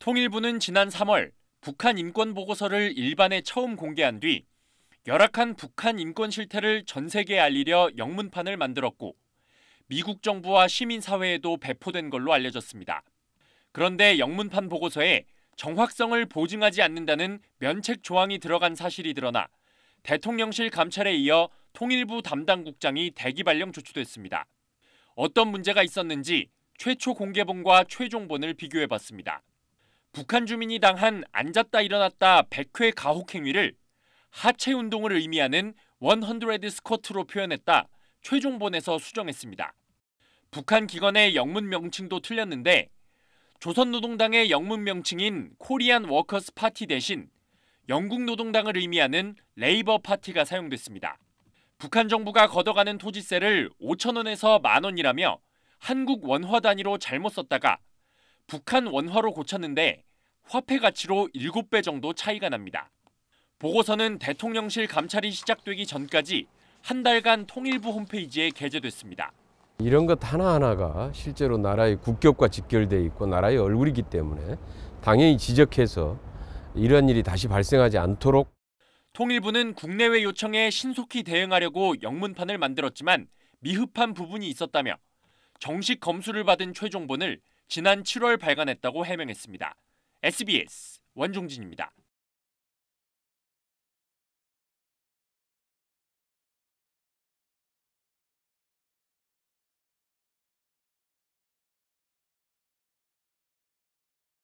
통일부는 지난 3월 북한 인권 보고서를 일반에 처음 공개한 뒤 열악한 북한 인권 실태를 전 세계에 알리려 영문판을 만들었고 미국 정부와 시민사회에도 배포된 걸로 알려졌습니다. 그런데 영문판 보고서에 정확성을 보증하지 않는다는 면책 조항이 들어간 사실이 드러나 대통령실 감찰에 이어 통일부 담당국장이 대기 발령 조치됐습니다. 어떤 문제가 있었는지 최초 공개본과 최종본을 비교해봤습니다. 북한 주민이 당한 앉았다 일어났다 100회 가혹행위를 하체 운동을 의미하는 100 스쿼트로 표현했다 최종본에서 수정했습니다. 북한 기관의 영문 명칭도 틀렸는데 조선노동당의 영문 명칭인 코리안 워커스 파티 대신 영국 노동당을 의미하는 레이버 파티가 사용됐습니다. 북한 정부가 걷어가는 토지세를 5천 원에서 만 원이라며 한국 원화 단위로 잘못 썼다가 북한 원화로 고쳤는데 화폐 가치로 7배 정도 차이가 납니다. 보고서는 대통령실 감찰이 시작되기 전까지 한 달간 통일부 홈페이지에 게재됐습니다. 이런 것 하나하나가 실제로 나라의 국격과 직결되어 있고 나라의 얼굴이기 때문에 당연히 지적해서 이런 일이 다시 발생하지 않도록 통일부는 국내외 요청에 신속히 대응하려고 영문판을 만들었지만 미흡한 부분이 있었다며 정식 검수를 받은 최종본을 지난 7월 발간했다고 해명했습니다. SBS 원종진입니다.